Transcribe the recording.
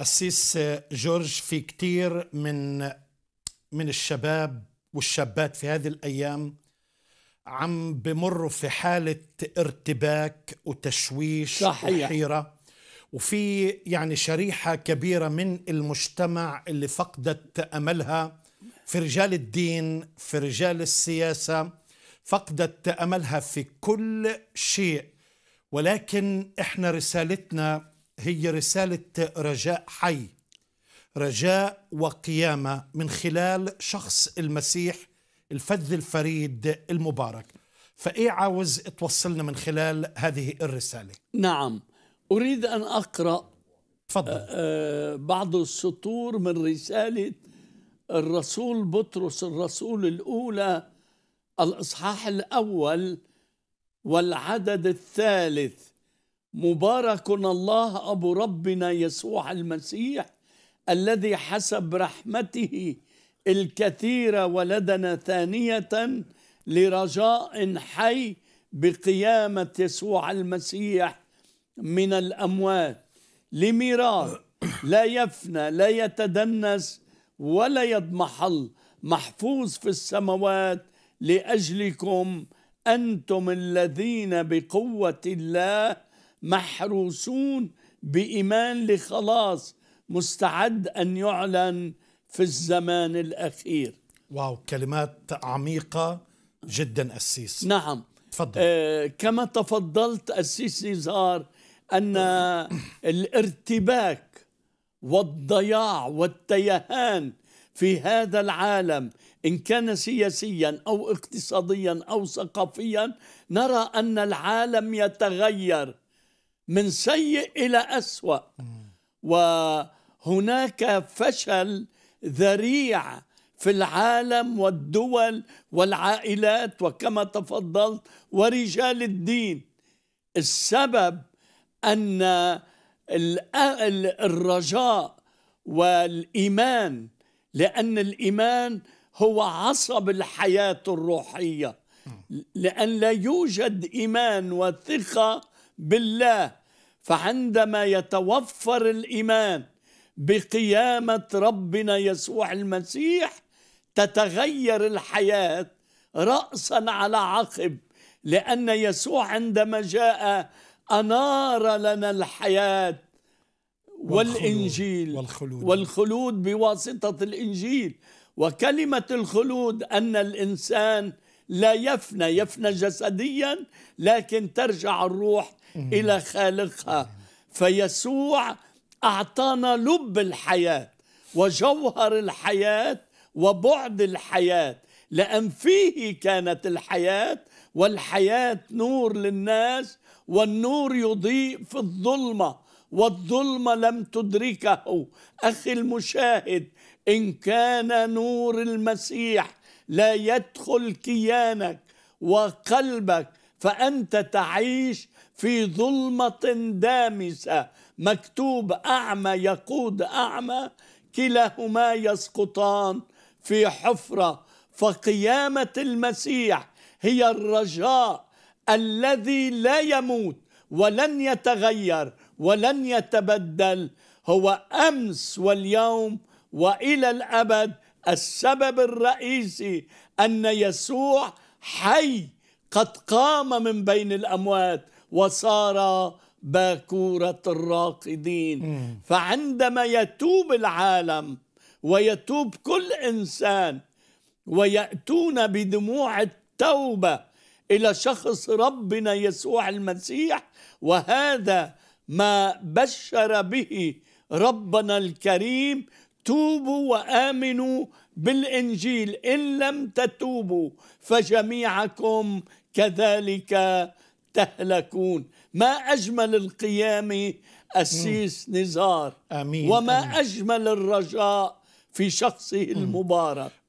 أسيس جورج في كثير من من الشباب والشابات في هذه الايام عم بمروا في حاله ارتباك وتشويش صحيح. وحيره وفي يعني شريحه كبيره من المجتمع اللي فقدت املها في رجال الدين في رجال السياسه فقدت املها في كل شيء ولكن احنا رسالتنا هي رسالة رجاء حي رجاء وقيامة من خلال شخص المسيح الفذ الفريد المبارك فإيه عاوز توصلنا من خلال هذه الرسالة نعم أريد أن أقرأ تفضل. آه، آه، بعض السطور من رسالة الرسول بطرس الرسول الأولى الإصحاح الأول والعدد الثالث مبارك الله أبو ربنا يسوع المسيح الذي حسب رحمته الكثيرة ولدنا ثانية لرجاء حي بقيامة يسوع المسيح من الأموات لميراث لا يفنى لا يتدنس ولا يضمحل محفوظ في السماوات لأجلكم أنتم الذين بقوة الله محروسون بإيمان لخلاص مستعد أن يعلن في الزمان الأخير واو كلمات عميقة جدا أسيس نعم تفضل آه كما تفضلت أسيس نزار أن الارتباك والضياع والتيهان في هذا العالم إن كان سياسيا أو اقتصاديا أو ثقافيا نرى أن العالم يتغير من سيء إلى أسوأ وهناك فشل ذريع في العالم والدول والعائلات وكما تفضلت ورجال الدين السبب أن الرجاء والإيمان لأن الإيمان هو عصب الحياة الروحية لأن لا يوجد إيمان وثقة بالله فعندما يتوفر الإيمان بقيامة ربنا يسوع المسيح تتغير الحياة رأسا على عقب لأن يسوع عندما جاء أنار لنا الحياة والإنجيل والخلود, والخلود بواسطة الإنجيل وكلمة الخلود أن الإنسان لا يفنى يفنى جسديا لكن ترجع الروح إلى خالقها فيسوع أعطانا لب الحياة وجوهر الحياة وبعد الحياة لأن فيه كانت الحياة والحياة نور للناس والنور يضيء في الظلمة والظلمة لم تدركه أخي المشاهد إن كان نور المسيح لا يدخل كيانك وقلبك فأنت تعيش في ظلمة دامسة مكتوب أعمى يقود أعمى كلاهما يسقطان في حفرة فقيامة المسيح هي الرجاء الذي لا يموت ولن يتغير ولن يتبدل هو أمس واليوم وإلى الأبد السبب الرئيسي أن يسوع حي قد قام من بين الأموات وصار باكورة الراقدين فعندما يتوب العالم ويتوب كل إنسان ويأتون بدموع التوبة إلى شخص ربنا يسوع المسيح وهذا ما بشر به ربنا الكريم توبوا وامنوا بالانجيل ان لم تتوبوا فجميعكم كذلك تهلكون ما اجمل القيامه قسيس نزار امين وما أمين. اجمل الرجاء في شخصه المبارك